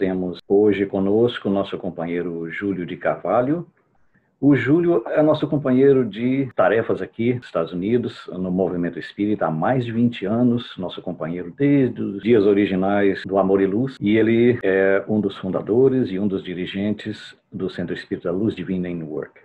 temos hoje conosco o nosso companheiro Júlio de Carvalho. O Júlio é nosso companheiro de tarefas aqui nos Estados Unidos, no movimento espírita, há mais de 20 anos, nosso companheiro desde os dias originais do Amor e Luz, e ele é um dos fundadores e um dos dirigentes do Centro Espírita Luz Divina em Newark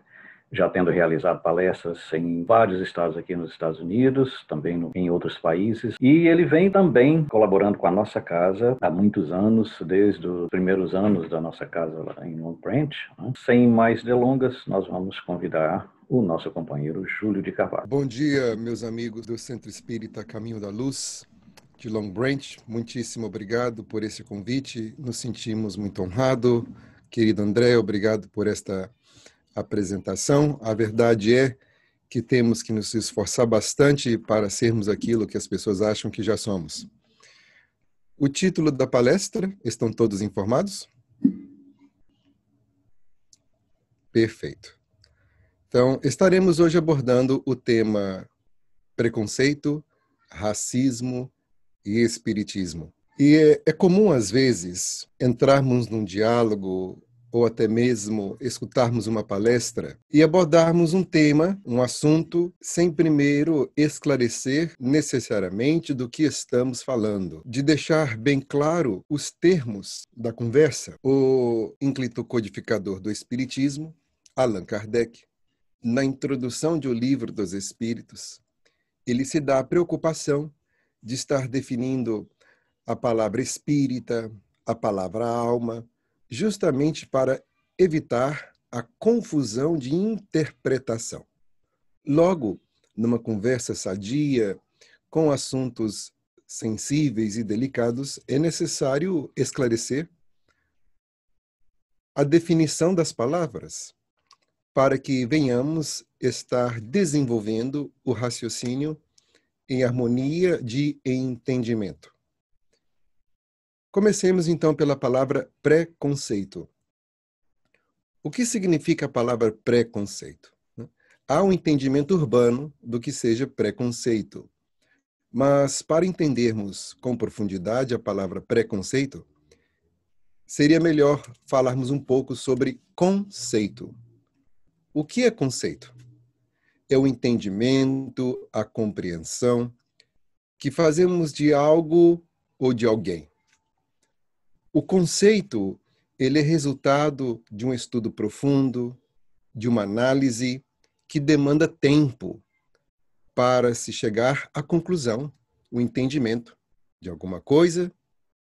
já tendo realizado palestras em vários estados aqui nos Estados Unidos, também no, em outros países. E ele vem também colaborando com a nossa casa há muitos anos, desde os primeiros anos da nossa casa lá em Long Branch. Né? Sem mais delongas, nós vamos convidar o nosso companheiro Júlio de Carvalho. Bom dia, meus amigos do Centro Espírita Caminho da Luz de Long Branch. Muitíssimo obrigado por esse convite. Nos sentimos muito honrado. Querido André, obrigado por esta apresentação. A verdade é que temos que nos esforçar bastante para sermos aquilo que as pessoas acham que já somos. O título da palestra, estão todos informados? Perfeito. Então, estaremos hoje abordando o tema preconceito, racismo e espiritismo. E é, é comum, às vezes, entrarmos num diálogo ou até mesmo escutarmos uma palestra e abordarmos um tema, um assunto, sem primeiro esclarecer necessariamente do que estamos falando, de deixar bem claro os termos da conversa. O ínclito codificador do Espiritismo, Allan Kardec, na introdução de O Livro dos Espíritos, ele se dá a preocupação de estar definindo a palavra espírita, a palavra alma, justamente para evitar a confusão de interpretação. Logo, numa conversa sadia, com assuntos sensíveis e delicados, é necessário esclarecer a definição das palavras, para que venhamos estar desenvolvendo o raciocínio em harmonia de entendimento. Comecemos então pela palavra preconceito. O que significa a palavra preconceito? Há um entendimento urbano do que seja preconceito. Mas para entendermos com profundidade a palavra preconceito, seria melhor falarmos um pouco sobre conceito. O que é conceito? É o entendimento, a compreensão que fazemos de algo ou de alguém o conceito ele é resultado de um estudo profundo, de uma análise que demanda tempo para se chegar à conclusão, o entendimento de alguma coisa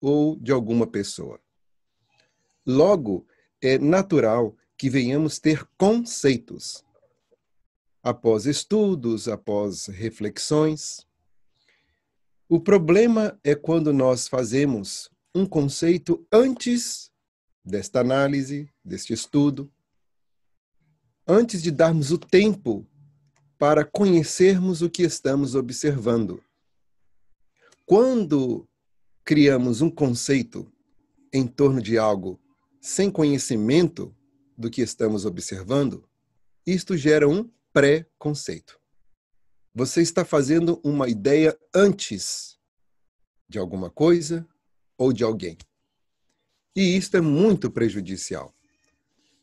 ou de alguma pessoa. Logo, é natural que venhamos ter conceitos. Após estudos, após reflexões. O problema é quando nós fazemos um conceito antes desta análise, deste estudo, antes de darmos o tempo para conhecermos o que estamos observando. Quando criamos um conceito em torno de algo sem conhecimento do que estamos observando, isto gera um pré-conceito. Você está fazendo uma ideia antes de alguma coisa ou de alguém. E isto é muito prejudicial,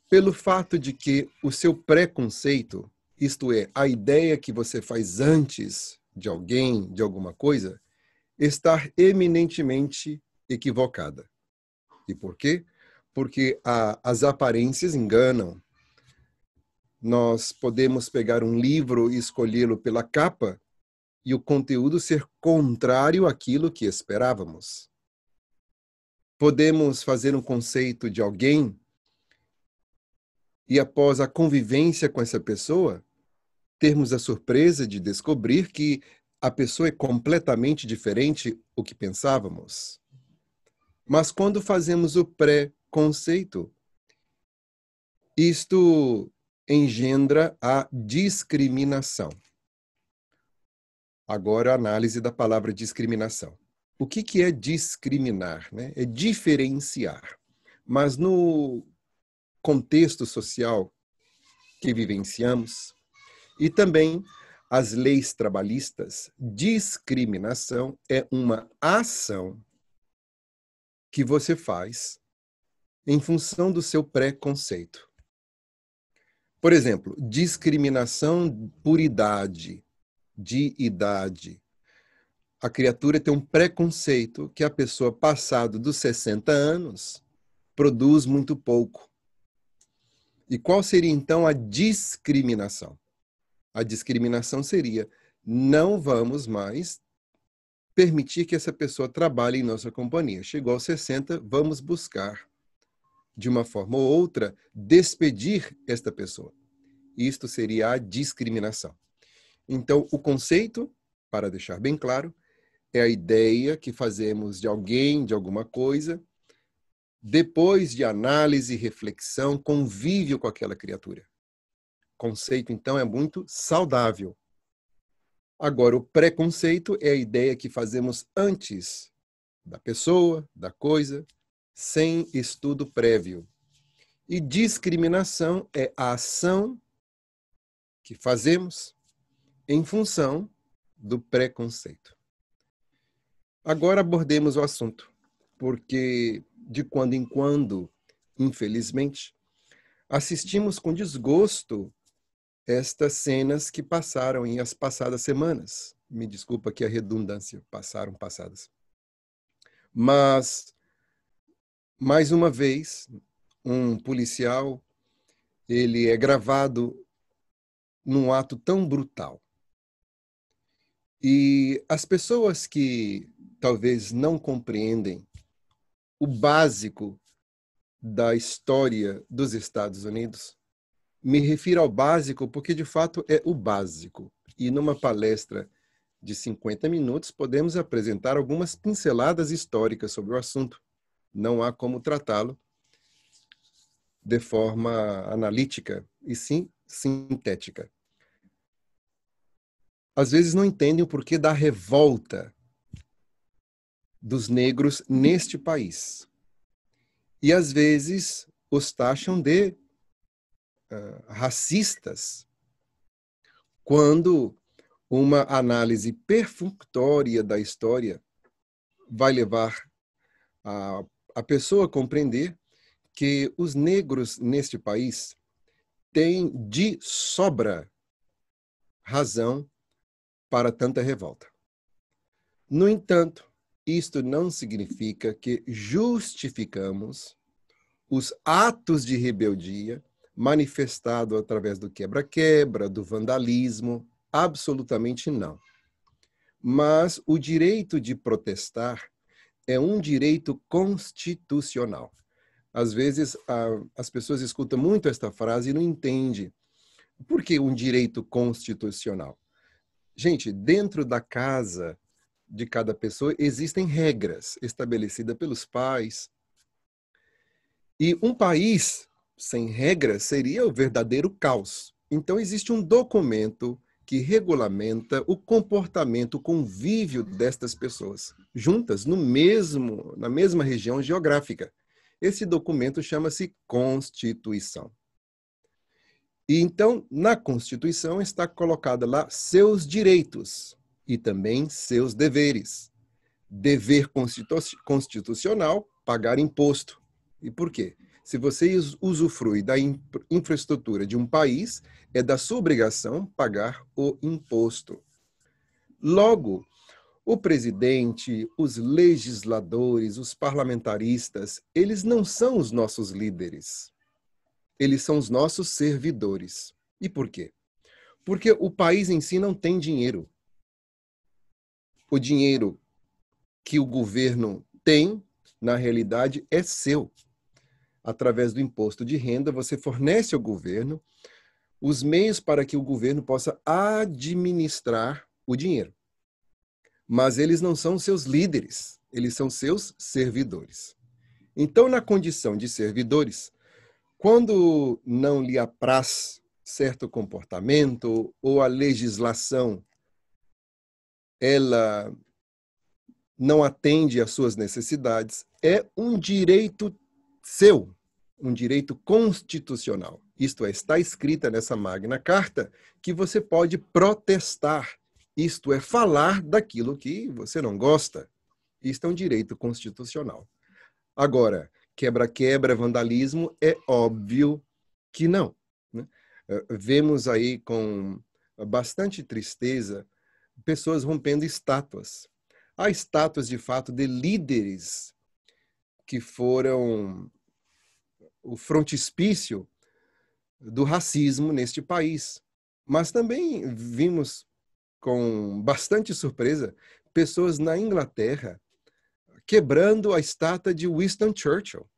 pelo fato de que o seu preconceito, isto é, a ideia que você faz antes de alguém, de alguma coisa, está eminentemente equivocada. E por quê? Porque a, as aparências enganam. Nós podemos pegar um livro e escolhê-lo pela capa e o conteúdo ser contrário àquilo que esperávamos podemos fazer um conceito de alguém e, após a convivência com essa pessoa, termos a surpresa de descobrir que a pessoa é completamente diferente do que pensávamos. Mas quando fazemos o pré-conceito, isto engendra a discriminação. Agora, a análise da palavra discriminação. O que, que é discriminar? Né? É diferenciar. Mas no contexto social que vivenciamos e também as leis trabalhistas, discriminação é uma ação que você faz em função do seu preconceito. Por exemplo, discriminação por idade, de idade a criatura tem um preconceito que a pessoa passado dos 60 anos produz muito pouco. E qual seria então a discriminação? A discriminação seria: não vamos mais permitir que essa pessoa trabalhe em nossa companhia. Chegou aos 60, vamos buscar, de uma forma ou outra, despedir esta pessoa. Isto seria a discriminação. Então, o conceito, para deixar bem claro, é a ideia que fazemos de alguém, de alguma coisa, depois de análise, reflexão, convívio com aquela criatura. conceito, então, é muito saudável. Agora, o preconceito é a ideia que fazemos antes da pessoa, da coisa, sem estudo prévio. E discriminação é a ação que fazemos em função do preconceito. Agora abordemos o assunto, porque de quando em quando, infelizmente, assistimos com desgosto estas cenas que passaram em as passadas semanas. Me desculpa que a redundância, passaram passadas. Mas, mais uma vez, um policial, ele é gravado num ato tão brutal. E as pessoas que talvez não compreendem o básico da história dos Estados Unidos. Me refiro ao básico porque, de fato, é o básico. E numa palestra de 50 minutos, podemos apresentar algumas pinceladas históricas sobre o assunto. Não há como tratá-lo de forma analítica, e sim sintética. Às vezes não entendem o porquê da revolta dos negros neste país. E às vezes os taxam de uh, racistas, quando uma análise perfunctória da história vai levar a, a pessoa a compreender que os negros neste país têm de sobra razão para tanta revolta. No entanto, isto não significa que justificamos os atos de rebeldia manifestado através do quebra-quebra, do vandalismo, absolutamente não. Mas o direito de protestar é um direito constitucional. Às vezes a, as pessoas escutam muito esta frase e não entendem. Por que um direito constitucional? Gente, dentro da casa de cada pessoa, existem regras estabelecidas pelos pais. E um país sem regras seria o verdadeiro caos. Então, existe um documento que regulamenta o comportamento, o convívio destas pessoas, juntas no mesmo, na mesma região geográfica. Esse documento chama-se Constituição. E então, na Constituição está colocada lá seus direitos, e também seus deveres. Dever constitucional, pagar imposto. E por quê? Se você usufrui da infraestrutura de um país, é da sua obrigação pagar o imposto. Logo, o presidente, os legisladores, os parlamentaristas, eles não são os nossos líderes. Eles são os nossos servidores. E por quê? Porque o país em si não tem dinheiro o dinheiro que o governo tem, na realidade, é seu. Através do imposto de renda, você fornece ao governo os meios para que o governo possa administrar o dinheiro. Mas eles não são seus líderes, eles são seus servidores. Então, na condição de servidores, quando não lhe apraz certo comportamento ou a legislação ela não atende às suas necessidades, é um direito seu, um direito constitucional. Isto é, está escrita nessa Magna Carta que você pode protestar, isto é, falar daquilo que você não gosta. Isto é um direito constitucional. Agora, quebra-quebra, vandalismo, é óbvio que não. Né? Eh, vemos aí com bastante tristeza pessoas rompendo estátuas. Há estátuas, de fato, de líderes que foram o frontispício do racismo neste país. Mas também vimos com bastante surpresa pessoas na Inglaterra quebrando a estátua de Winston Churchill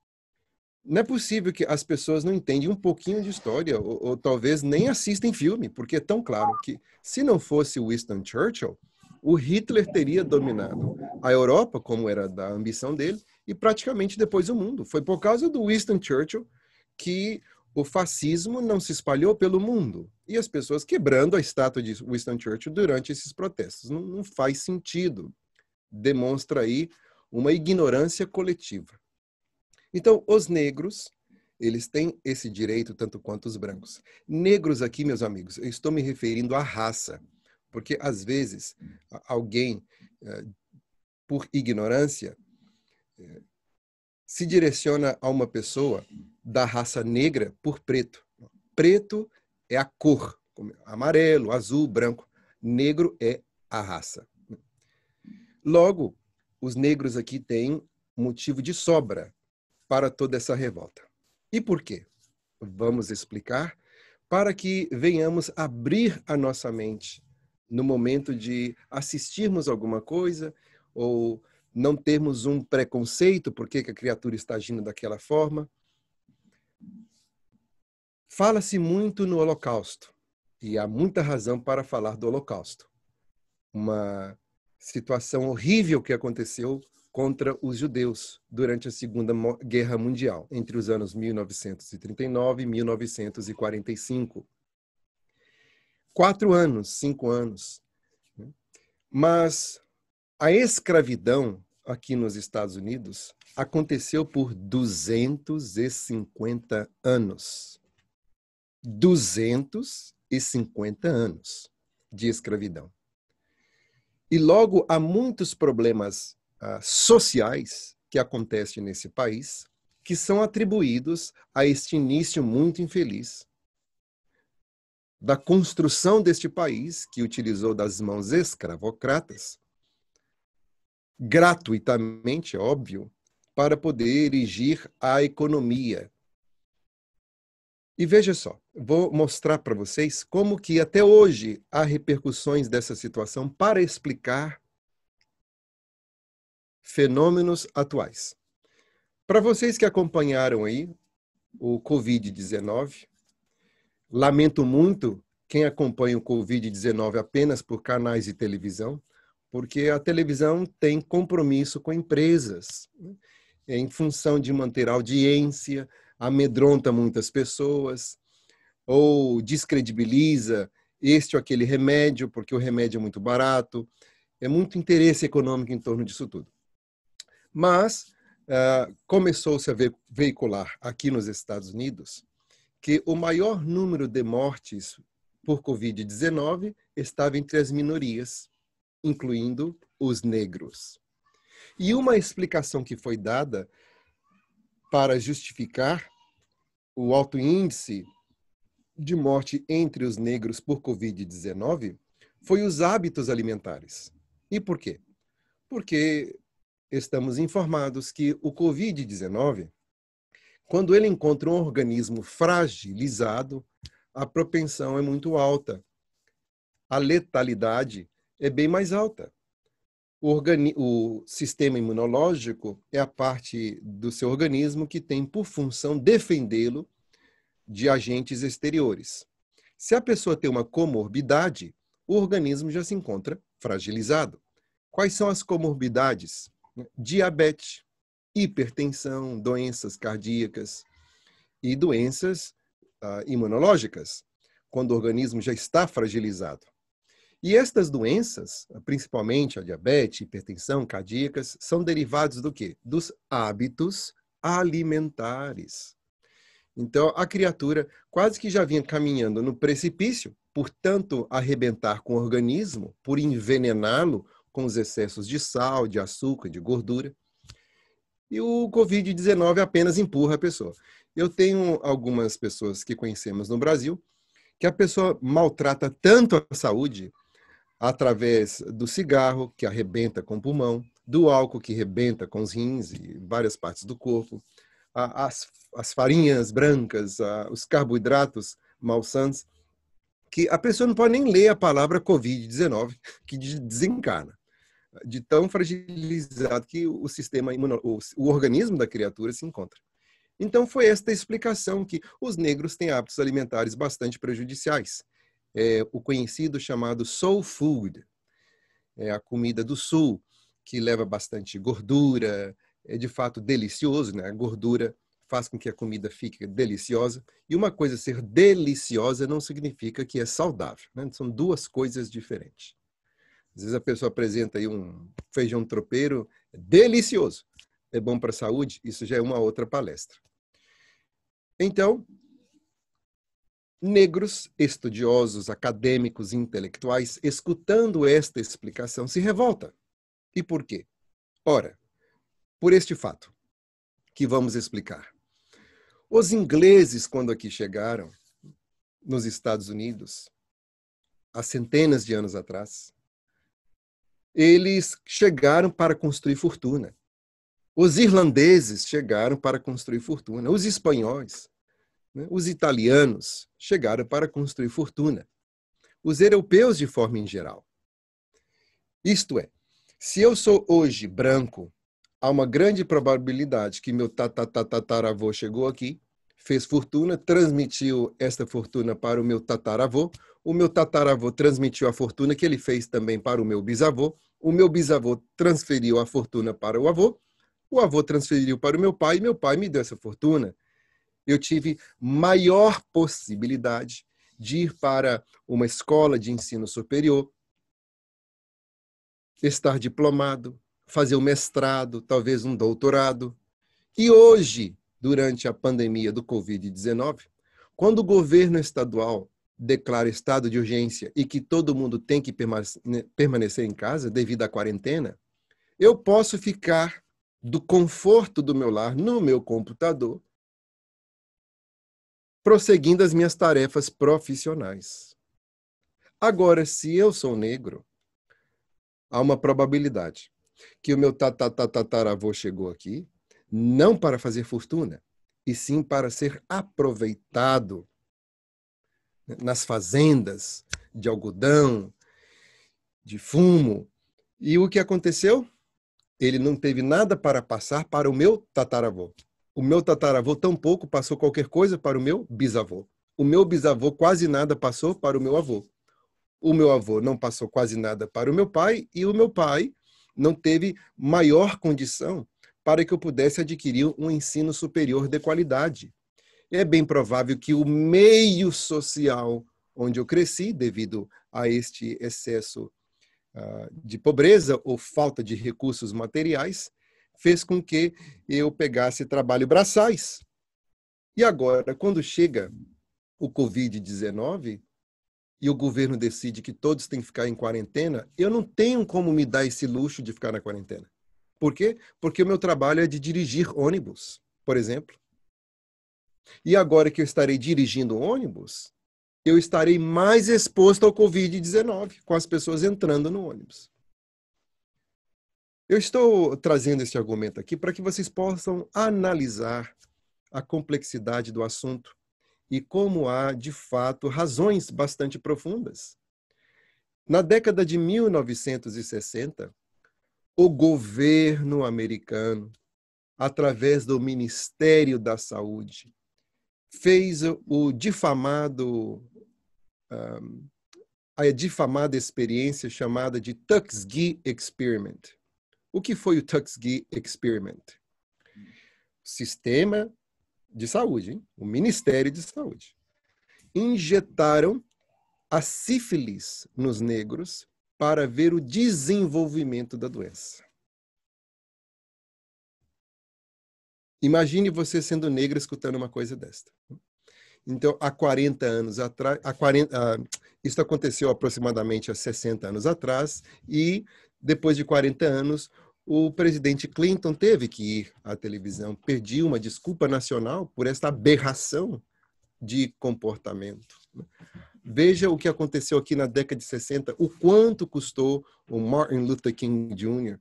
não é possível que as pessoas não entendem um pouquinho de história, ou, ou, talvez nem assistem filme, porque é tão claro que se não fosse Winston Churchill, o Hitler teria dominado a Europa, como era da ambição dele, e praticamente depois o mundo. Foi por causa do Winston Churchill que o fascismo não se espalhou pelo mundo. E as pessoas quebrando a estátua de Winston Churchill durante esses protestos. Não, não faz sentido. Demonstra aí uma ignorância coletiva. Então, os negros, eles têm esse direito tanto quanto os brancos. Negros aqui, meus amigos, eu estou me referindo à raça, porque às vezes alguém, eh, por ignorância, eh, se direciona a uma pessoa da raça negra por preto. Preto é a cor, é, amarelo, azul, branco. Negro é a raça. Logo, os negros aqui têm motivo de sobra para toda essa revolta. E por quê? Vamos explicar para que venhamos abrir a nossa mente no momento de assistirmos alguma coisa ou não termos um preconceito por que a criatura está agindo daquela forma. Fala-se muito no Holocausto e há muita razão para falar do Holocausto. Uma situação horrível que aconteceu contra os judeus durante a Segunda Guerra Mundial, entre os anos 1939 e 1945. Quatro anos, cinco anos. Né? Mas a escravidão aqui nos Estados Unidos aconteceu por 250 anos. 250 anos de escravidão. E logo há muitos problemas ah, sociais que acontecem nesse país, que são atribuídos a este início muito infeliz da construção deste país que utilizou das mãos escravocratas gratuitamente, é óbvio, para poder erigir a economia. E veja só, vou mostrar para vocês como que até hoje há repercussões dessa situação para explicar fenômenos atuais. Para vocês que acompanharam aí o Covid-19, lamento muito quem acompanha o Covid-19 apenas por canais de televisão, porque a televisão tem compromisso com empresas, né? em função de manter audiência, amedronta muitas pessoas, ou descredibiliza este ou aquele remédio, porque o remédio é muito barato. É muito interesse econômico em torno disso tudo. Mas uh, começou-se a ve veicular aqui nos Estados Unidos que o maior número de mortes por Covid-19 estava entre as minorias, incluindo os negros. E uma explicação que foi dada para justificar o alto índice de morte entre os negros por Covid-19 foi os hábitos alimentares. E por quê? Porque estamos informados que o Covid-19, quando ele encontra um organismo fragilizado, a propensão é muito alta. A letalidade é bem mais alta. O, organi o sistema imunológico é a parte do seu organismo que tem por função defendê-lo de agentes exteriores. Se a pessoa tem uma comorbidade, o organismo já se encontra fragilizado. Quais são as comorbidades? diabetes, hipertensão, doenças cardíacas e doenças uh, imunológicas, quando o organismo já está fragilizado. E estas doenças, principalmente a diabetes, hipertensão, cardíacas, são derivados do quê? Dos hábitos alimentares. Então, a criatura quase que já vinha caminhando no precipício, por tanto arrebentar com o organismo, por envenená-lo, com os excessos de sal, de açúcar, de gordura. E o Covid-19 apenas empurra a pessoa. Eu tenho algumas pessoas que conhecemos no Brasil que a pessoa maltrata tanto a saúde através do cigarro, que arrebenta com o pulmão, do álcool, que arrebenta com os rins e várias partes do corpo, as, as farinhas brancas, os carboidratos malsãos, que a pessoa não pode nem ler a palavra Covid-19, que desencarna de tão fragilizado que o sistema imuno, o, o organismo da criatura se encontra. Então foi esta explicação que os negros têm hábitos alimentares bastante prejudiciais. É, o conhecido chamado soul food, é a comida do sul, que leva bastante gordura, é de fato delicioso, né? A gordura faz com que a comida fique deliciosa. E uma coisa ser deliciosa não significa que é saudável, né? São duas coisas diferentes. Às vezes a pessoa apresenta aí um feijão tropeiro é delicioso. É bom para a saúde? Isso já é uma outra palestra. Então, negros, estudiosos, acadêmicos, intelectuais, escutando esta explicação, se revolta. E por quê? Ora, por este fato que vamos explicar. Os ingleses, quando aqui chegaram, nos Estados Unidos, há centenas de anos atrás, eles chegaram para construir fortuna. Os irlandeses chegaram para construir fortuna. Os espanhóis, né? os italianos chegaram para construir fortuna. Os europeus, de forma em geral. Isto é, se eu sou hoje branco, há uma grande probabilidade que meu tataravô chegou aqui, fez fortuna, transmitiu esta fortuna para o meu tataravô, o meu tataravô transmitiu a fortuna que ele fez também para o meu bisavô, o meu bisavô transferiu a fortuna para o avô, o avô transferiu para o meu pai e meu pai me deu essa fortuna. Eu tive maior possibilidade de ir para uma escola de ensino superior, estar diplomado, fazer um mestrado, talvez um doutorado. E hoje, durante a pandemia do Covid-19, quando o governo estadual declara estado de urgência e que todo mundo tem que né, permanecer em casa devido à quarentena, eu posso ficar do conforto do meu lar no meu computador, prosseguindo as minhas tarefas profissionais. Agora, se eu sou negro, há uma probabilidade que o meu tatataravô chegou aqui não para fazer fortuna, e sim para ser aproveitado nas fazendas de algodão, de fumo. E o que aconteceu? Ele não teve nada para passar para o meu tataravô. O meu tataravô tampouco passou qualquer coisa para o meu bisavô. O meu bisavô quase nada passou para o meu avô. O meu avô não passou quase nada para o meu pai e o meu pai não teve maior condição para que eu pudesse adquirir um ensino superior de qualidade é bem provável que o meio social onde eu cresci, devido a este excesso uh, de pobreza ou falta de recursos materiais, fez com que eu pegasse trabalho braçais. E agora, quando chega o Covid-19 e o governo decide que todos têm que ficar em quarentena, eu não tenho como me dar esse luxo de ficar na quarentena. Por quê? Porque o meu trabalho é de dirigir ônibus, por exemplo. E agora que eu estarei dirigindo ônibus, eu estarei mais exposto ao Covid-19, com as pessoas entrando no ônibus. Eu estou trazendo este argumento aqui para que vocês possam analisar a complexidade do assunto e como há, de fato, razões bastante profundas. Na década de 1960, o governo americano, através do Ministério da Saúde, fez o difamado um, a difamada experiência chamada de Tuxgi Experiment. O que foi o Tuxgi Experiment? Sistema de saúde, hein? o Ministério de Saúde, injetaram a sífilis nos negros para ver o desenvolvimento da doença. Imagine você sendo negra escutando uma coisa desta. Então, há 40 anos atrás, há 40, ah, isso aconteceu aproximadamente há 60 anos atrás, e depois de 40 anos, o presidente Clinton teve que ir à televisão pedir uma desculpa nacional por esta aberração de comportamento. Veja o que aconteceu aqui na década de 60, o quanto custou o Martin Luther King Jr.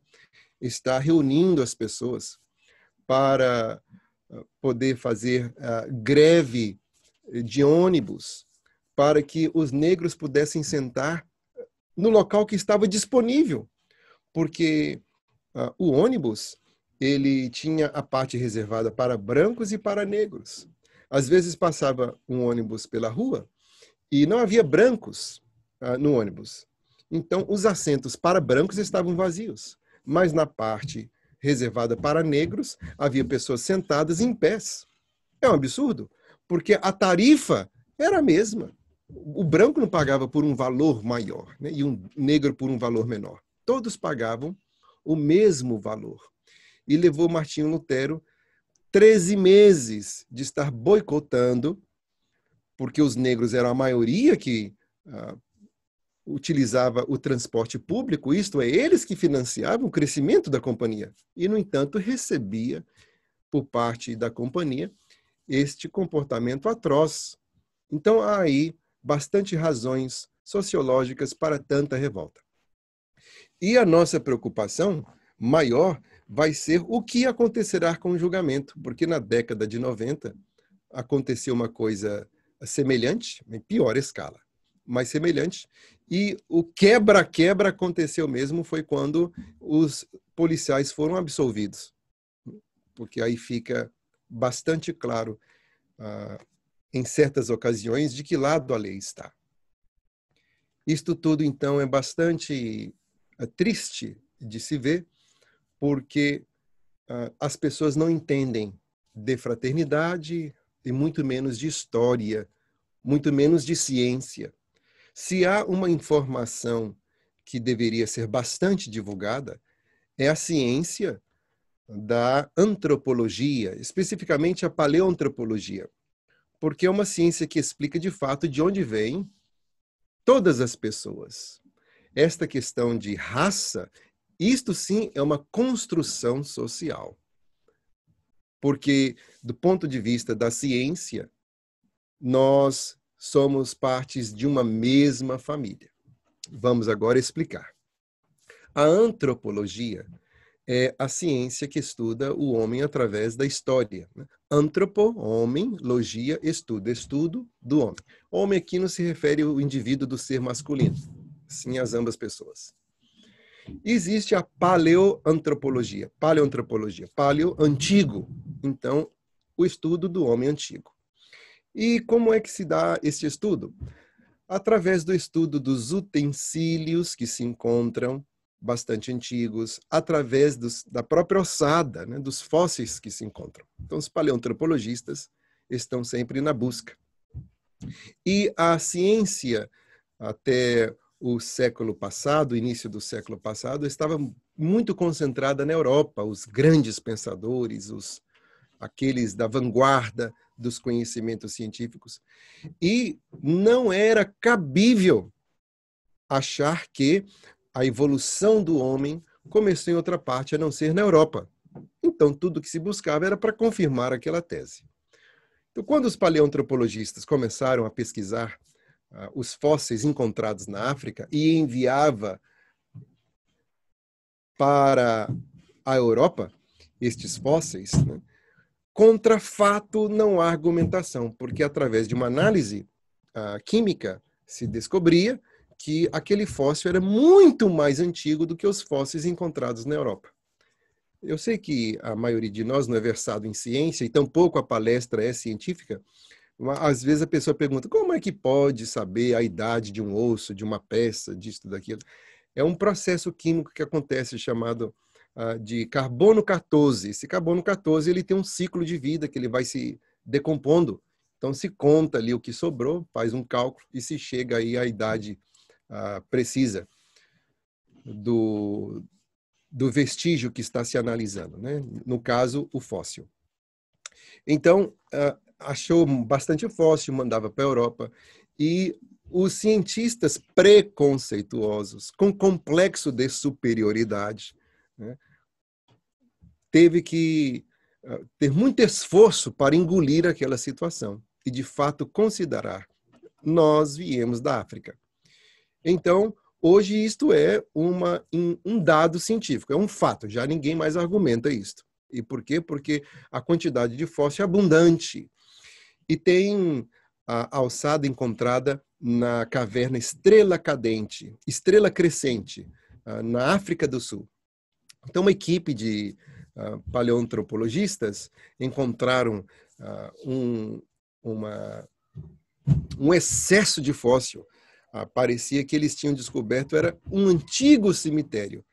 estar reunindo as pessoas para ah, poder fazer ah, greve de ônibus para que os negros pudessem sentar no local que estava disponível, porque uh, o ônibus ele tinha a parte reservada para brancos e para negros. Às vezes passava um ônibus pela rua e não havia brancos uh, no ônibus. Então os assentos para brancos estavam vazios, mas na parte reservada para negros, havia pessoas sentadas em pés. É um absurdo, porque a tarifa era a mesma. O branco não pagava por um valor maior né? e um negro por um valor menor. Todos pagavam o mesmo valor. E levou Martinho Lutero 13 meses de estar boicotando, porque os negros eram a maioria que uh, utilizava o transporte público, isto é, eles que financiavam o crescimento da companhia. E, no entanto, recebia, por parte da companhia, este comportamento atroz. Então, há aí bastante razões sociológicas para tanta revolta. E a nossa preocupação maior vai ser o que acontecerá com o julgamento, porque na década de 90 aconteceu uma coisa semelhante, em pior escala, mas semelhante, e o quebra-quebra aconteceu mesmo foi quando os policiais foram absolvidos. Porque aí fica bastante claro, ah, em certas ocasiões, de que lado a lei está. Isto tudo, então, é bastante é triste de se ver, porque ah, as pessoas não entendem de fraternidade e muito menos de história, muito menos de ciência. Se há uma informação que deveria ser bastante divulgada, é a ciência da antropologia, especificamente a paleoantropologia, porque é uma ciência que explica de fato de onde vêm todas as pessoas. Esta questão de raça, isto sim é uma construção social. Porque, do ponto de vista da ciência, nós somos partes de uma mesma família. Vamos agora explicar. A antropologia é a ciência que estuda o homem através da história. Né? Antropo, homem, logia, estudo, estudo do homem. Homem aqui não se refere ao indivíduo do ser masculino, sim às ambas pessoas. Existe a paleoantropologia. Paleoantropologia, paleo antigo. Então, o estudo do homem antigo. E como é que se dá este estudo? Através do estudo dos utensílios que se encontram, bastante antigos, através dos, da própria ossada, né, dos fósseis que se encontram. Então, os paleontropologistas estão sempre na busca. E a ciência, até o século passado, início do século passado, estava muito concentrada na Europa. Os grandes pensadores, os aqueles da vanguarda dos conhecimentos científicos. E não era cabível achar que a evolução do homem começou em outra parte a não ser na Europa. Então, tudo que se buscava era para confirmar aquela tese. Então, quando os paleoantropologistas começaram a pesquisar uh, os fósseis encontrados na África e enviava para a Europa estes fósseis, né, Contra fato não há argumentação, porque através de uma análise uh, química se descobria que aquele fóssil era muito mais antigo do que os fósseis encontrados na Europa. Eu sei que a maioria de nós não é versado em ciência e tampouco a palestra é científica. Mas às vezes a pessoa pergunta: como é que pode saber a idade de um osso, de uma peça, disso, daquilo? É um processo químico que acontece chamado ah, de carbono 14. Esse carbono 14 ele tem um ciclo de vida que ele vai se decompondo. Então se conta ali o que sobrou, faz um cálculo e se chega aí à idade uh, precisa do, do vestígio que está se analisando, né? No caso, o fóssil. Então uh, achou bastante fóssil, mandava para a Europa e os cientistas preconceituosos, com complexo de superioridade, né, teve que ah, ter muito esforço para engolir aquela situação e, de fato, considerar: nós viemos da África. Então, hoje, isto é uma, um dado científico, é um fato, já ninguém mais argumenta isto. E por quê? Porque a quantidade de fóssil é abundante e tem a alçada encontrada na caverna Estrela Cadente, Estrela Crescente, ah, na África do Sul. Então, uma equipe de uh, paleoantropologistas encontraram uh, um, uma, um excesso de fóssil. Uh, parecia que eles tinham descoberto era um antigo cemitério.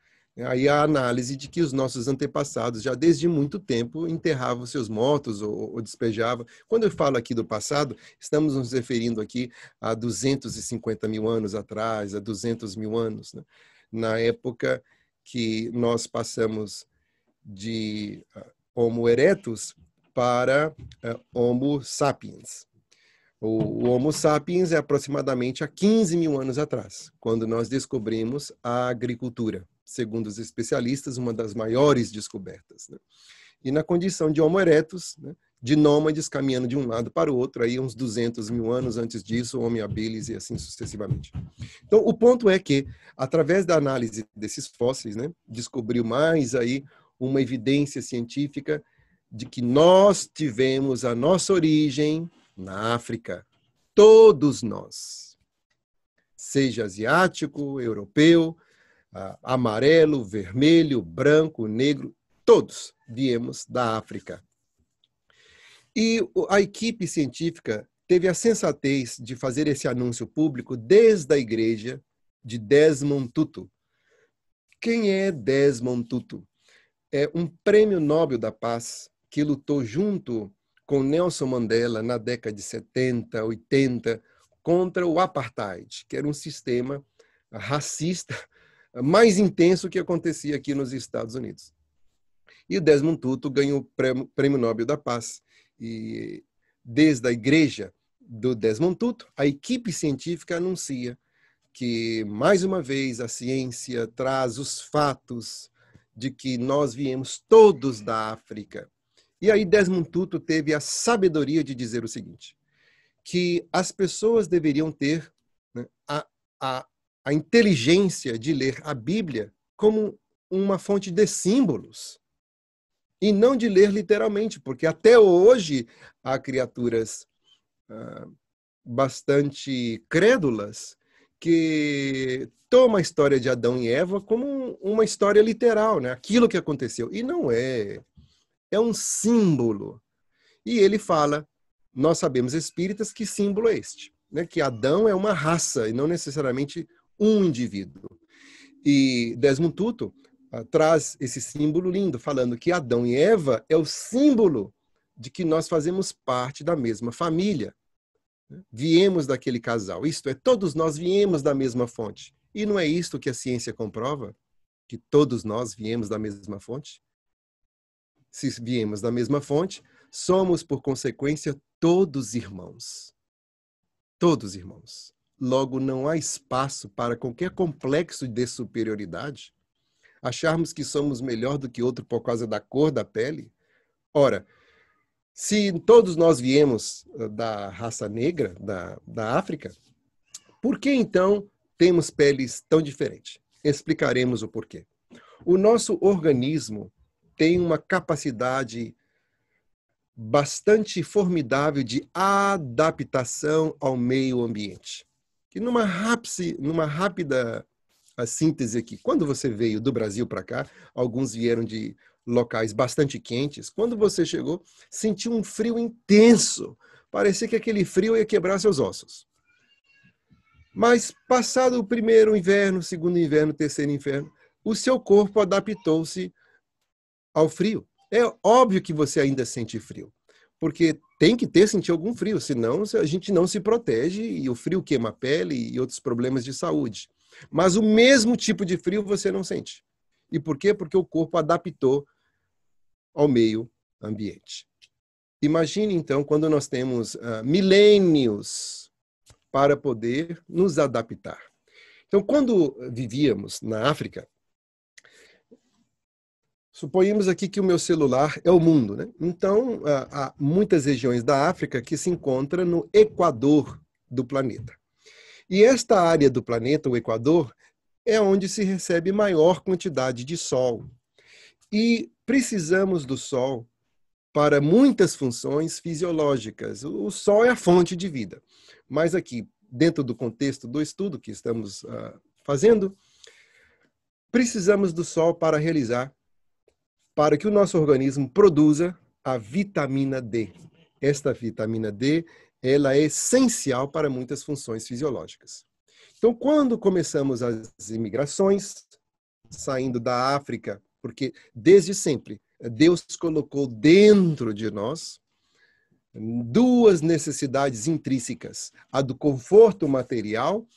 Aí a análise de que os nossos antepassados já desde muito tempo enterravam seus mortos ou, ou despejavam. Quando eu falo aqui do passado, estamos nos referindo aqui a 250 mil anos atrás, a 200 mil anos. Né? Na época que nós passamos de ah, Homo erectus para ah, Homo sapiens. O, Homo sapiens é aproximadamente há 15 mil anos atrás, quando nós descobrimos a agricultura, segundo os especialistas, uma das maiores descobertas. Né? E na condição de Homo erectus, né, de nômades caminhando de um lado para o outro, aí uns 200 mil anos antes disso, homem habilis e assim sucessivamente. Então, o ponto é que, através da análise desses fósseis, né, descobriu mais aí uma evidência científica de que nós tivemos a nossa origem na África. Todos nós. Seja asiático, europeu, amarelo, vermelho, branco, negro, todos viemos da África e a equipe científica teve a sensatez de fazer esse anúncio público desde a igreja de Desmond Tutu. Quem é Desmond Tutu? É um prêmio Nobel da Paz que lutou junto com Nelson Mandela na década de 70, 80 contra o apartheid, que era um sistema racista mais intenso que acontecia aqui nos Estados Unidos. E Desmond Tutu ganhou o prêmio Nobel da Paz e desde a igreja do Desmond Tutu, a equipe científica anuncia que, mais uma vez, a ciência traz os fatos de que nós viemos todos da África. E aí Desmond Tutu teve a sabedoria de dizer o seguinte, que as pessoas deveriam ter né, a, a, a inteligência de ler a Bíblia como uma fonte de símbolos e não de ler literalmente, porque até hoje há criaturas ah, bastante crédulas que toma a história de Adão e Eva como uma história literal, né? Aquilo que aconteceu e não é, é um símbolo. E ele fala, nós sabemos espíritas que símbolo é este, né? Que Adão é uma raça e não necessariamente um indivíduo. E Desmond Tutu traz esse símbolo lindo, falando que Adão e Eva é o símbolo de que nós fazemos parte da mesma família. Né? Viemos daquele casal, isto é, todos nós viemos da mesma fonte. E não é isto que a ciência comprova? Que todos nós viemos da mesma fonte? Se viemos da mesma fonte, somos, por consequência, todos irmãos. Todos irmãos. Logo, não há espaço para qualquer complexo de superioridade acharmos que somos melhor do que outro por causa da cor da pele? Ora, se todos nós viemos eh, da raça negra, da, da África, por que então temos peles tão diferentes? Explicaremos o porquê. O nosso organismo tem uma capacidade bastante formidável de adaptação ao meio ambiente. Que numa, rápida, numa rápida a síntese aqui. Quando você veio do Brasil para cá, alguns vieram de locais bastante quentes. Quando você chegou, sentiu um frio intenso. Parecia que aquele frio ia quebrar seus ossos. Mas passado o primeiro inverno, segundo inverno, terceiro inverno, o seu corpo adaptou-se ao frio. É óbvio que você ainda sente frio, porque tem que ter sentido algum frio, senão a gente não se protege e o frio queima a pele e outros problemas de saúde. Mas o mesmo tipo de frio você não sente. E por quê? Porque o corpo adaptou ao meio ambiente. Imagine então quando nós temos uh, milênios para poder nos adaptar. Então, quando vivíamos na África, suponhamos aqui que o meu celular é o mundo, né? Então, ah, há muitas regiões da África que se encontram no equador do planeta. E esta área do planeta, o Equador, é onde se recebe maior quantidade de sol. E precisamos do sol para muitas funções fisiológicas. O sol é a fonte de vida. Mas aqui, dentro do contexto do estudo que estamos uh, fazendo, precisamos do sol para realizar, para que o nosso organismo produza a vitamina D. Esta vitamina D ela é essencial para muitas funções fisiológicas. Então, quando começamos as imigrações, saindo da África, porque desde sempre Deus colocou dentro de nós duas necessidades intrínsecas: a do conforto material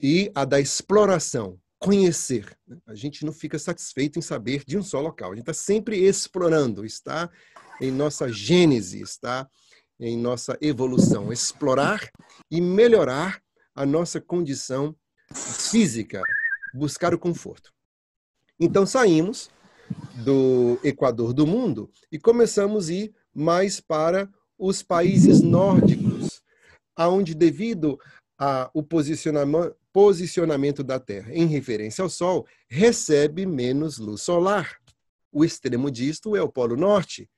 e a da exploração, conhecer. A gente não fica satisfeito em saber de um só local, a gente está sempre explorando, está em nossa gênese, está em nossa evolução, explorar e melhorar a nossa condição física, buscar o conforto. Então saímos do equador do mundo e começamos a ir mais para os países nórdicos, aonde devido ao posicionamento da Terra em referência ao Sol, recebe menos luz solar. O extremo disto é o Polo Norte,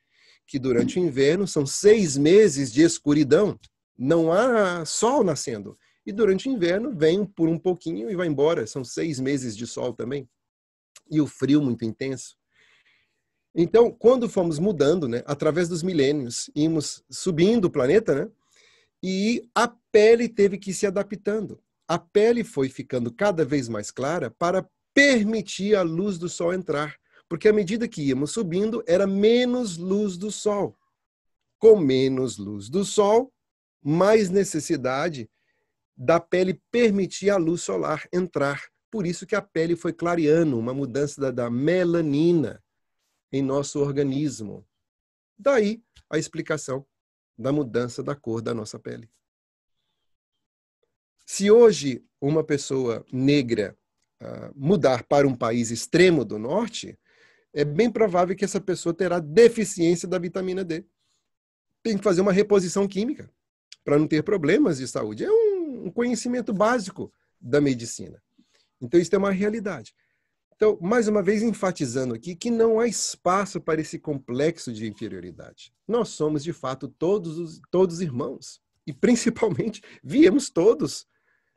que durante o inverno são seis meses de escuridão, não há sol nascendo. E durante o inverno vem por um pouquinho e vai embora, são seis meses de sol também. E o frio muito intenso. Então, quando fomos mudando, né, através dos milênios, íamos subindo o planeta, né, e a pele teve que se adaptando. A pele foi ficando cada vez mais clara para permitir a luz do sol entrar. Porque à medida que íamos subindo, era menos luz do sol. Com menos luz do sol, mais necessidade da pele permitir a luz solar entrar. Por isso que a pele foi clareando, uma mudança da, melanina em nosso organismo. Daí a explicação da mudança da cor da nossa pele. Se hoje uma pessoa negra uh, mudar para um país extremo do norte, é bem provável que essa pessoa terá deficiência da vitamina D. Tem que fazer uma reposição química para não ter problemas de saúde. É um conhecimento básico da medicina. Então, isso é uma realidade. Então, mais uma vez, enfatizando aqui que não há espaço para esse complexo de inferioridade. Nós somos, de fato, todos, todos irmãos. E, principalmente, viemos todos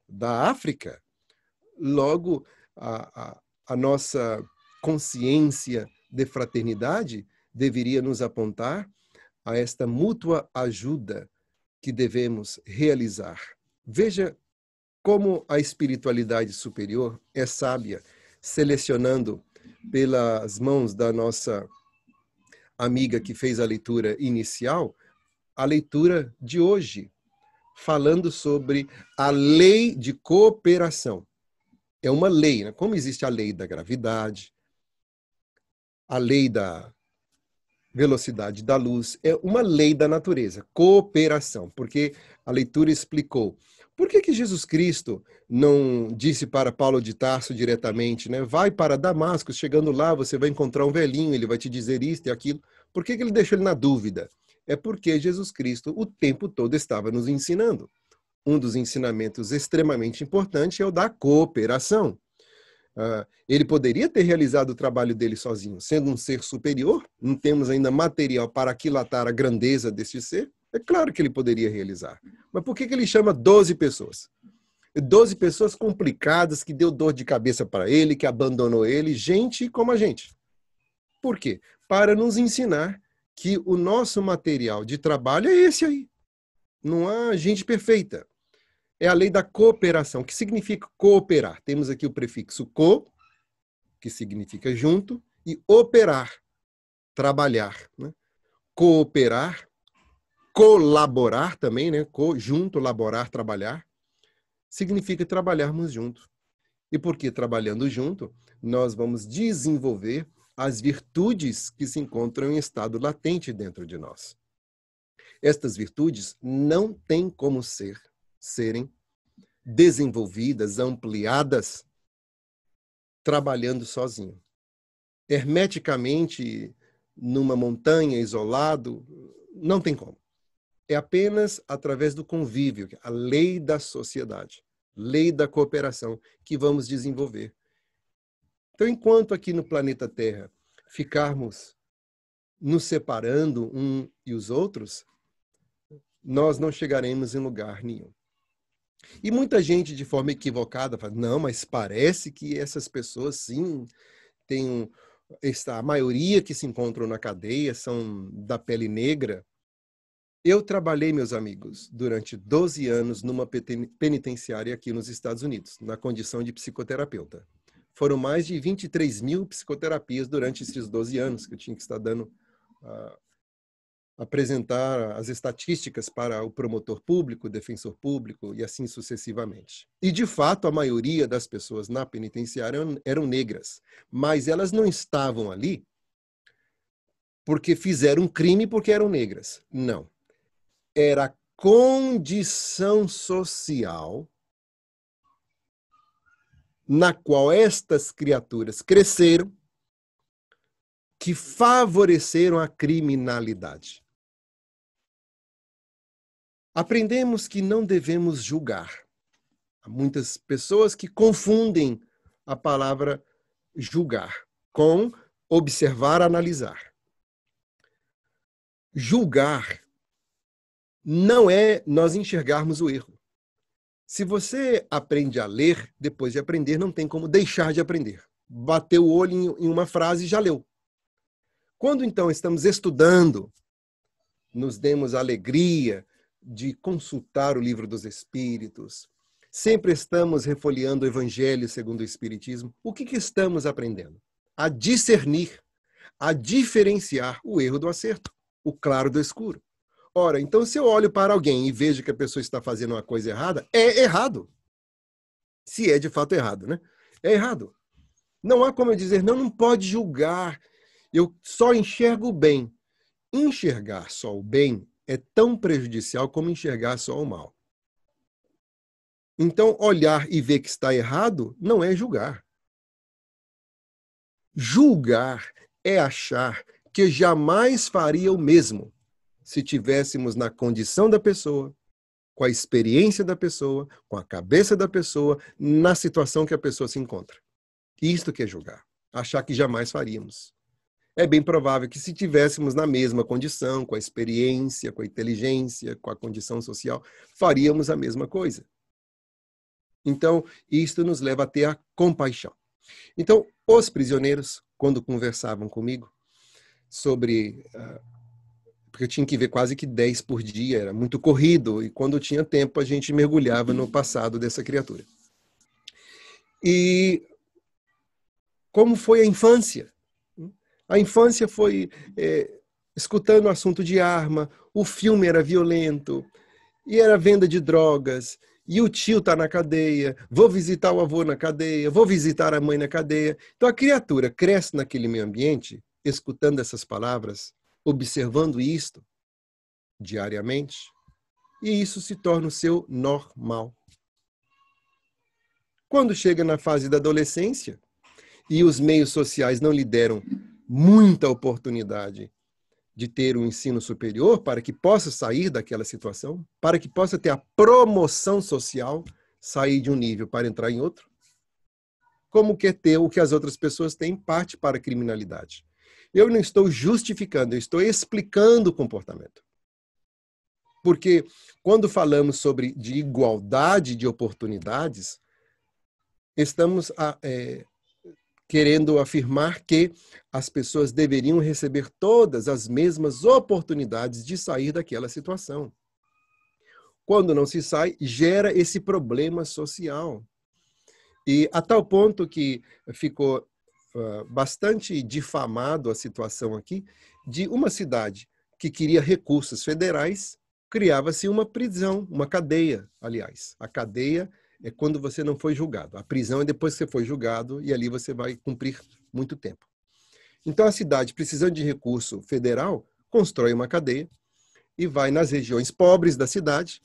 da África. Logo, a, a, a nossa consciência de fraternidade deveria nos apontar a esta mútua ajuda que devemos realizar. Veja como a espiritualidade superior é sábia, selecionando pelas mãos da nossa amiga que fez a leitura inicial, a leitura de hoje, falando sobre a lei de cooperação. É uma lei, né? como existe a lei da gravidade, a lei da velocidade da luz é uma lei da natureza, cooperação, porque a leitura explicou. Por que, que Jesus Cristo não disse para Paulo de Tarso diretamente, né? Vai para Damasco, chegando lá você vai encontrar um velhinho, ele vai te dizer isto e aquilo. Por que, que ele deixou ele na dúvida? É porque Jesus Cristo o tempo todo estava nos ensinando. Um dos ensinamentos extremamente importantes é o da cooperação. Uh, ele poderia ter realizado o trabalho dele sozinho, sendo um ser superior, não temos ainda material para aquilatar a grandeza deste ser, é claro que ele poderia realizar. Mas por que, que ele chama 12 pessoas? 12 pessoas complicadas, que deu dor de cabeça para ele, que abandonou ele, gente como a gente. Por quê? Para nos ensinar que o nosso material de trabalho é esse aí. Não há gente perfeita é a lei da cooperação. O que significa cooperar? Temos aqui o prefixo co, que significa junto, e operar, trabalhar. Né? Cooperar, colaborar também, né? Co, junto, laborar, trabalhar, significa trabalharmos juntos. E porque trabalhando junto, nós vamos desenvolver as virtudes que se encontram em estado latente dentro de nós. Estas virtudes não têm como ser serem desenvolvidas, ampliadas, trabalhando sozinho. Hermeticamente, numa montanha, isolado, não tem como. É apenas através do convívio, a lei da sociedade, lei da cooperação, que vamos desenvolver. Então, enquanto aqui no planeta Terra ficarmos nos separando um e os outros, nós não chegaremos em lugar nenhum. E muita gente, de forma equivocada, fala: não, mas parece que essas pessoas, sim, têm. Um, a maioria que se encontram na cadeia são da pele negra. Eu trabalhei, meus amigos, durante 12 anos numa penitenciária aqui nos Estados Unidos, na condição de psicoterapeuta. Foram mais de 23 mil psicoterapias durante esses 12 anos que eu tinha que estar dando uh, apresentar as estatísticas para o promotor público, defensor público e assim sucessivamente. E de fato, a maioria das pessoas na penitenciária eram, eram negras, mas elas não estavam ali porque fizeram um crime porque eram negras. Não. Era a condição social na qual estas criaturas cresceram que favoreceram a criminalidade. Aprendemos que não devemos julgar. Há muitas pessoas que confundem a palavra julgar com observar, analisar. Julgar não é nós enxergarmos o erro. Se você aprende a ler, depois de aprender, não tem como deixar de aprender. Bateu o olho em uma frase e já leu. Quando então estamos estudando, nos demos alegria de consultar o livro dos Espíritos, sempre estamos refoliando o Evangelho segundo o Espiritismo. O que, que estamos aprendendo? A discernir, a diferenciar o erro do acerto, o claro do escuro. Ora, então se eu olho para alguém e vejo que a pessoa está fazendo uma coisa errada, é errado. Se é de fato errado, né? É errado. Não há como eu dizer, não, não pode julgar. Eu só enxergo o bem. Enxergar só o bem é tão prejudicial como enxergar só o mal. Então, olhar e ver que está errado não é julgar. Julgar é achar que jamais faria o mesmo se tivéssemos na condição da pessoa, com a experiência da pessoa, com a cabeça da pessoa, na situação que a pessoa se encontra. Isto que é julgar. Achar que jamais faríamos é bem provável que se tivéssemos na mesma condição, com a experiência, com a inteligência, com a condição social, faríamos a mesma coisa. Então, isto nos leva a ter a compaixão. Então, os prisioneiros, quando conversavam comigo sobre. Ah, porque eu tinha que ver quase que 10 por dia, era muito corrido, e quando tinha tempo a gente mergulhava no passado dessa criatura. E como foi a infância? A infância foi é, escutando o assunto de arma, o filme era violento, e era venda de drogas, e o tio está na cadeia, vou visitar o avô na cadeia, vou visitar a mãe na cadeia. Então a criatura cresce naquele meio ambiente, escutando essas palavras, observando isto diariamente, e isso se torna o seu normal. Quando chega na fase da adolescência e os meios sociais não lhe deram muita oportunidade de ter um ensino superior para que possa sair daquela situação, para que possa ter a promoção social, sair de um nível para entrar em outro, como quer ter o que as outras pessoas têm parte para a criminalidade. Eu não estou justificando, eu estou explicando o comportamento. Porque quando falamos sobre de igualdade de oportunidades, estamos a, é, querendo afirmar que as pessoas deveriam receber todas as mesmas oportunidades de sair daquela situação. Quando não se sai, gera esse problema social. E a tal ponto que ficou uh, bastante difamado a situação aqui de uma cidade que queria recursos federais, criava-se uma prisão, uma cadeia, aliás, a cadeia é quando você não foi julgado. A prisão é depois que você foi julgado e ali você vai cumprir muito tempo. Então a cidade, precisando de recurso federal, constrói uma cadeia e vai nas regiões pobres da cidade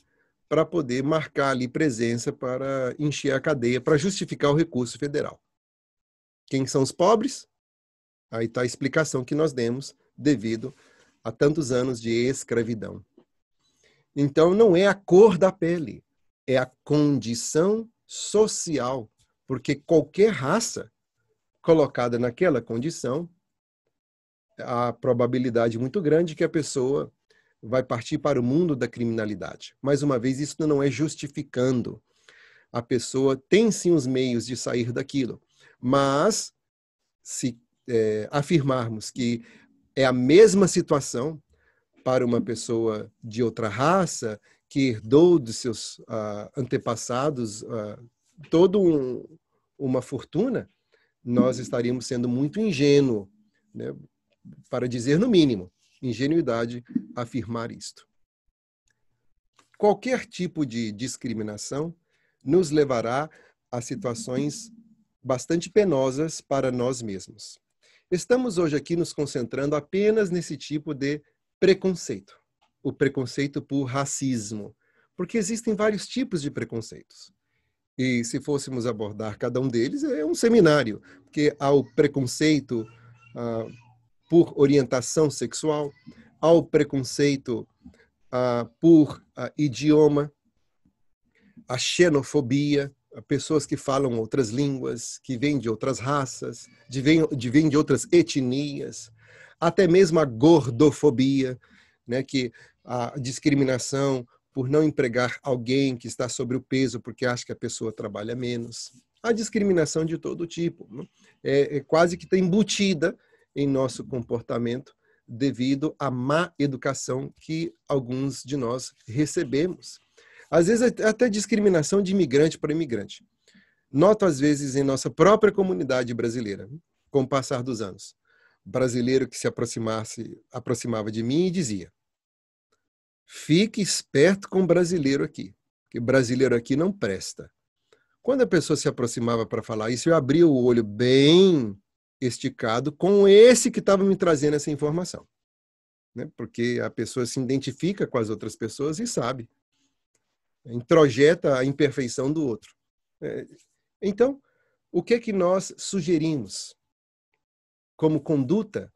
para poder marcar ali presença para encher a cadeia, para justificar o recurso federal. Quem são os pobres? Aí está a explicação que nós demos devido a tantos anos de escravidão. Então não é a cor da pele, é a condição social, porque qualquer raça colocada naquela condição, a probabilidade é muito grande que a pessoa vai partir para o mundo da criminalidade. Mais uma vez, isso não é justificando. A pessoa tem sim os meios de sair daquilo, mas se é, afirmarmos que é a mesma situação para uma pessoa de outra raça, que herdou dos seus uh, antepassados uh, ah, toda um, uma fortuna, nós estaríamos sendo muito ingênuo, né? para dizer no mínimo, ingenuidade afirmar isto. Qualquer tipo de discriminação nos levará a situações bastante penosas para nós mesmos. Estamos hoje aqui nos concentrando apenas nesse tipo de preconceito o preconceito por racismo, porque existem vários tipos de preconceitos. E se fôssemos abordar cada um deles, é um seminário, porque há o preconceito ah, por orientação sexual, há o preconceito ah, por ah, idioma, a xenofobia, pessoas que falam outras línguas, que vêm de outras raças, de vêm de, vêm de outras etnias, até mesmo a gordofobia, né, que a discriminação por não empregar alguém que está sobre o peso porque acha que a pessoa trabalha menos. A discriminação de todo tipo né? é, é quase que está embutida em nosso comportamento devido à má educação que alguns de nós recebemos. Às vezes, até discriminação de imigrante para imigrante. Noto, às vezes, em nossa própria comunidade brasileira, com o passar dos anos. Brasileiro que se aproximasse, aproximava de mim e dizia: Fique esperto com o brasileiro aqui, que brasileiro aqui não presta. Quando a pessoa se aproximava para falar isso, eu abria o olho bem esticado com esse que estava me trazendo essa informação. Né? Porque a pessoa se identifica com as outras pessoas e sabe. Introjeta a imperfeição do outro. É, então, o que é que nós sugerimos como conduta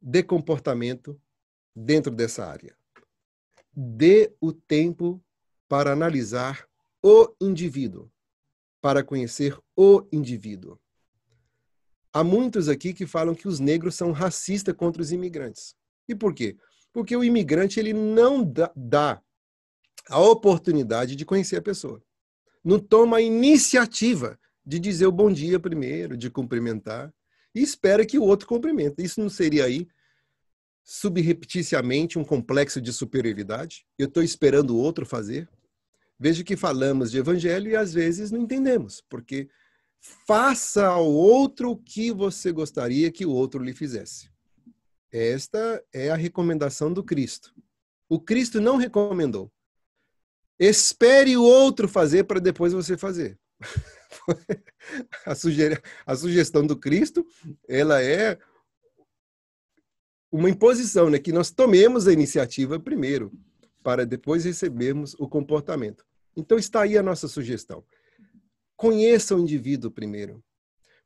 de comportamento dentro dessa área? dê o tempo para analisar o indivíduo, para conhecer o indivíduo. Há muitos aqui que falam que os negros são racistas contra os imigrantes. E por quê? Porque o imigrante ele não dá, dá a oportunidade de conhecer a pessoa. Não toma a iniciativa de dizer o bom dia primeiro, de cumprimentar, e espera que o outro cumprimenta. Isso não seria aí subrepticiamente um complexo de superioridade. Eu estou esperando o outro fazer. Veja que falamos de evangelho e às vezes não entendemos, porque faça ao outro o que você gostaria que o outro lhe fizesse. Esta é a recomendação do Cristo. O Cristo não recomendou. Espere o outro fazer para depois você fazer. a, a sugestão do Cristo, ela é uma imposição, né? Que nós tomemos a iniciativa primeiro, para depois recebermos o comportamento. Então está aí a nossa sugestão. Conheça o indivíduo primeiro.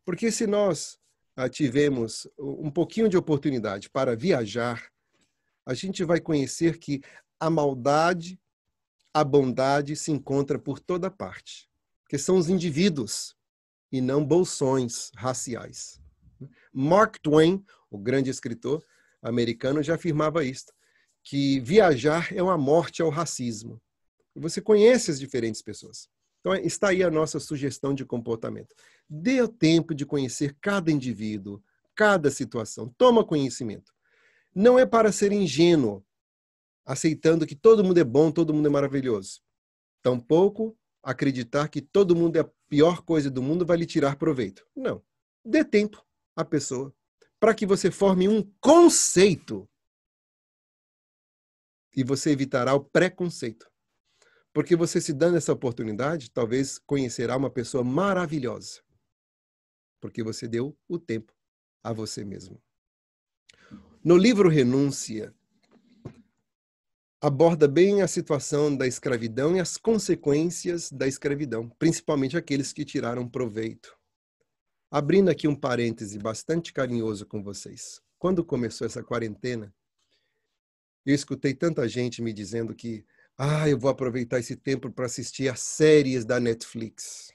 Porque se nós ah, tivemos um pouquinho de oportunidade para viajar, a gente vai conhecer que a maldade, a bondade se encontra por toda parte. Que são os indivíduos e não bolsões raciais. Mark Twain, o grande escritor, americano já afirmava isto, que viajar é uma morte ao racismo. Você conhece as diferentes pessoas. Então, é, está aí a nossa sugestão de comportamento. Dê o tempo de conhecer cada indivíduo, cada situação. Toma conhecimento. Não é para ser ingênuo, aceitando que todo mundo é bom, todo mundo é maravilhoso. Tampouco acreditar que todo mundo é a pior coisa do mundo vai lhe tirar proveito. Não. Dê tempo à pessoa para que você forme um conceito. E você evitará o preconceito. Porque você se dando essa oportunidade, talvez conhecerá uma pessoa maravilhosa. Porque você deu o tempo a você mesmo. No livro Renúncia, aborda bem a situação da escravidão e as consequências da escravidão, principalmente aqueles que tiraram proveito. Abrindo aqui um parêntese bastante carinhoso com vocês. Quando começou essa quarentena, eu escutei tanta gente me dizendo que, ah, eu vou aproveitar esse tempo para assistir as séries da Netflix.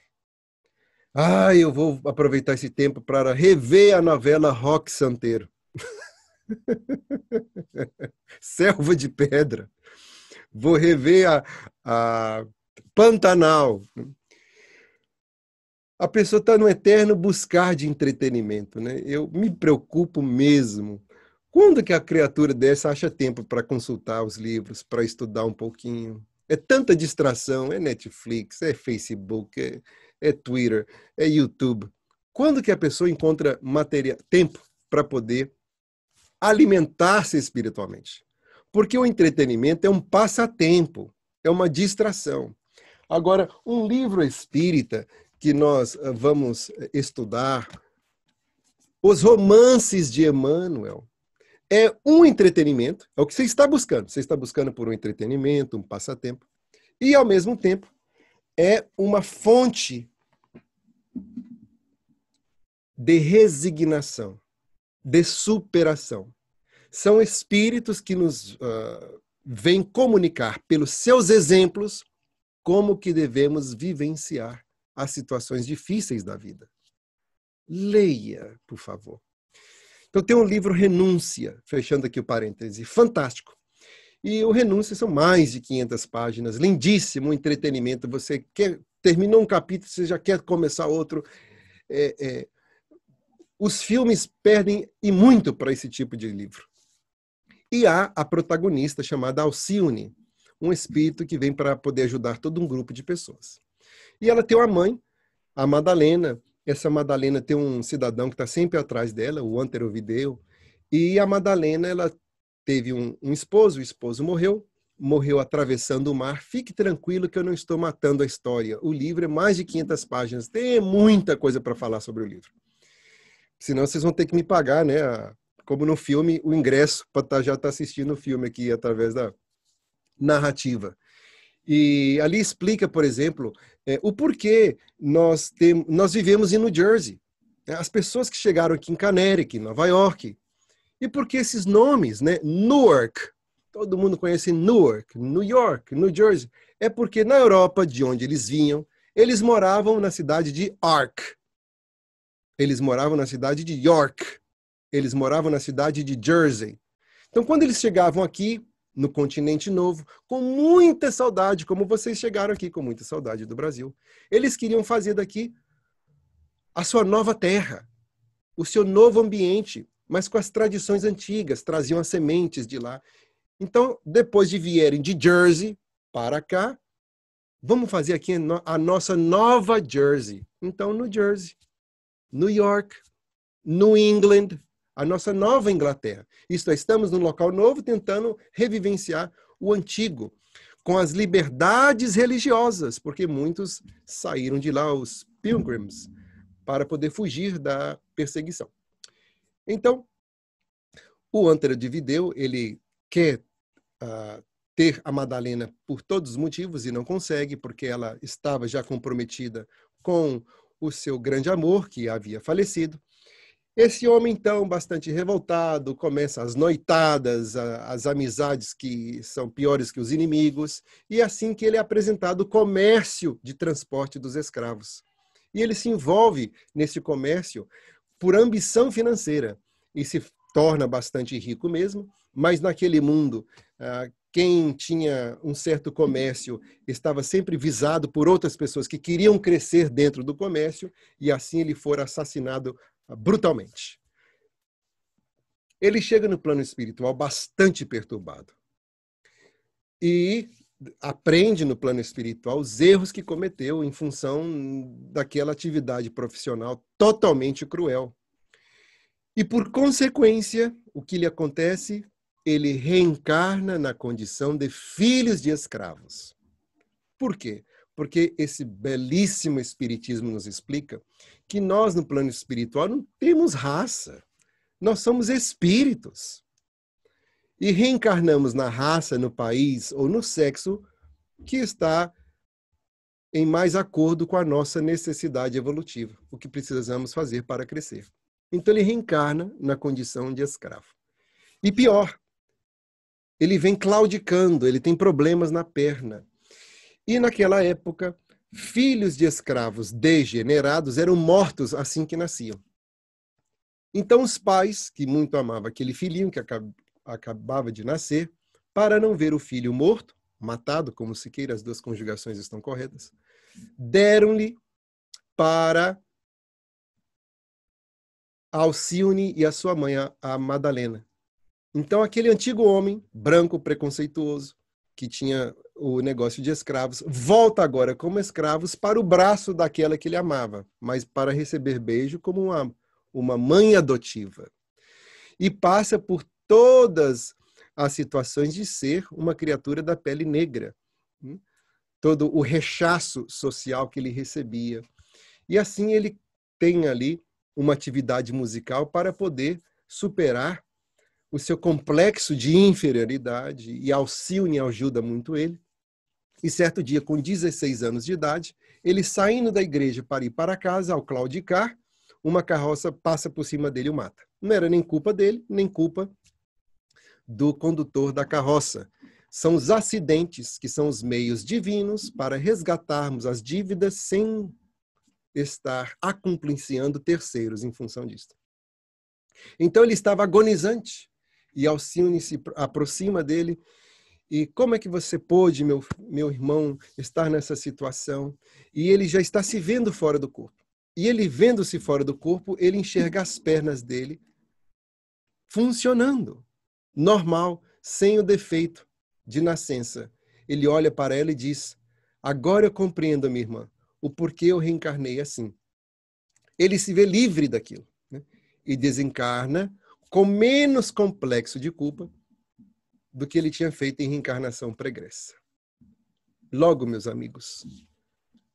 Ah, eu vou aproveitar esse tempo para rever a novela Rock Santeiro. Selva de Pedra. Vou rever a, a Pantanal a pessoa está no eterno buscar de entretenimento, né? Eu me preocupo mesmo. Quando que a criatura dessa acha tempo para consultar os livros, para estudar um pouquinho? É tanta distração, é Netflix, é Facebook, é, é Twitter, é YouTube. Quando que a pessoa encontra material, tempo para poder alimentar-se espiritualmente? Porque o entretenimento é um passatempo, é uma distração. Agora, um livro espírita que nós eh, vamos eh, estudar, os romances de Emmanuel, é um entretenimento, é o que você está buscando. Você está buscando por um entretenimento, um passatempo, e ao mesmo tempo é uma fonte de resignação, de superação. São espíritos que nos uh, vêm comunicar pelos seus exemplos como que devemos vivenciar às situações difíceis da vida. Leia, por favor. Então tem um livro Renúncia, fechando aqui o parêntese, fantástico. E o Renúncia são mais de 500 páginas, lindíssimo entretenimento. Você quer terminou um capítulo, você já quer começar outro. É, é, os filmes perdem e muito para esse tipo de livro. E há a protagonista chamada Alcione, um espírito que vem para poder ajudar todo um grupo de pessoas. E ela tem uma mãe, a Madalena. Essa Madalena tem um cidadão que está sempre atrás dela, o Antero Videu. E a Madalena, ela teve um, um esposo, o esposo morreu, morreu atravessando o mar. Fique tranquilo que eu não estou matando a história. O livro é mais de 500 páginas. Tem muita coisa para falar sobre o livro. Senão vocês vão ter que me pagar, né? Como no filme, o ingresso para tá, já estar tá assistindo o filme aqui através da narrativa. E ali explica, por exemplo, é, o porquê nós, tem, nós vivemos em New Jersey, né? as pessoas que chegaram aqui em Connecticut, Nova York, e por que esses nomes, né? Newark, todo mundo conhece Newark, New York, New Jersey, é porque na Europa, de onde eles vinham, eles moravam na cidade de Ark, eles moravam na cidade de York, eles moravam na cidade de Jersey. Então, quando eles chegavam aqui, no continente novo, com muita saudade, como vocês chegaram aqui com muita saudade do Brasil. Eles queriam fazer daqui a sua nova terra, o seu novo ambiente, mas com as tradições antigas, traziam as sementes de lá. Então, depois de vierem de Jersey para cá, vamos fazer aqui a nossa nova Jersey. Então, no Jersey, New York, New England, a nossa nova Inglaterra. Isto é, estamos num local novo tentando revivenciar o antigo, com as liberdades religiosas, porque muitos saíram de lá, os pilgrims, para poder fugir da perseguição. Então, o Antero de Videu, ele quer uh, ter a Madalena por todos os motivos e não consegue, porque ela estava já comprometida com o seu grande amor, que havia falecido. Esse homem, então, bastante revoltado, começa as noitadas, as amizades que são piores que os inimigos, e é assim que ele é apresentado o comércio de transporte dos escravos. E ele se envolve nesse comércio por ambição financeira e se torna bastante rico mesmo, mas naquele mundo, ah, quem tinha um certo comércio estava sempre visado por outras pessoas que queriam crescer dentro do comércio, e assim ele for assassinado brutalmente. Ele chega no plano espiritual bastante perturbado e aprende no plano espiritual os erros que cometeu em função daquela atividade profissional totalmente cruel. E por consequência, o que lhe acontece? Ele reencarna na condição de filhos de escravos. Por quê? porque esse belíssimo Espiritismo nos explica que nós, no plano espiritual, não temos raça, nós somos espíritos. E reencarnamos na raça, no país ou no sexo que está em mais acordo com a nossa necessidade evolutiva, o que precisamos fazer para crescer. Então ele reencarna na condição de escravo. E pior, ele vem claudicando, ele tem problemas na perna, e naquela época, filhos de escravos degenerados eram mortos assim que nasciam. Então, os pais, que muito amavam aquele filhinho que acabava de nascer, para não ver o filho morto, matado, como se queira, as duas conjugações estão corretas, deram-lhe para Alcione e a sua mãe, a Madalena. Então, aquele antigo homem, branco, preconceituoso, que tinha o negócio de escravos, volta agora como escravos para o braço daquela que ele amava, mas para receber beijo como uma, uma mãe adotiva. E passa por todas as situações de ser uma criatura da pele negra, hum? todo o rechaço social que ele recebia. E assim ele tem ali uma atividade musical para poder superar o seu complexo de inferioridade e Alcione ajuda muito ele. E certo dia, com 16 anos de idade, ele saindo da igreja para ir para casa, ao claudicar, uma carroça passa por cima dele e o mata. Não era nem culpa dele, nem culpa do condutor da carroça. São os acidentes que são os meios divinos para resgatarmos as dívidas sem estar acumpliciando terceiros em função disto. Então ele estava agonizante, e Alcione se aproxima dele. E como é que você pôde, meu, meu irmão, estar nessa situação? E ele já está se vendo fora do corpo. E ele vendo-se fora do corpo, ele enxerga as pernas dele funcionando, normal, sem o defeito de nascença. Ele olha para ela e diz: Agora eu compreendo, minha irmã, o porquê eu reencarnei assim. Ele se vê livre daquilo né? e desencarna com menos complexo de culpa do que ele tinha feito em reencarnação pregressa. Logo, meus amigos,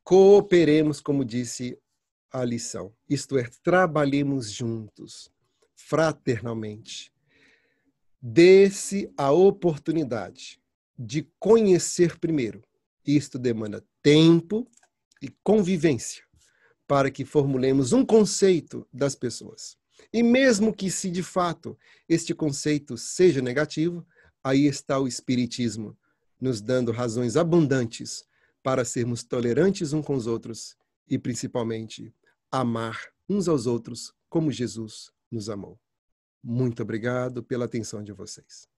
cooperemos, como disse a lição, isto é, trabalhemos juntos, fraternalmente. Dê-se a oportunidade de conhecer primeiro. Isto demanda tempo e convivência para que formulemos um conceito das pessoas. E mesmo que se de fato este conceito seja negativo, aí está o espiritismo nos dando razões abundantes para sermos tolerantes uns com os outros e principalmente amar uns aos outros como Jesus nos amou. Muito obrigado pela atenção de vocês.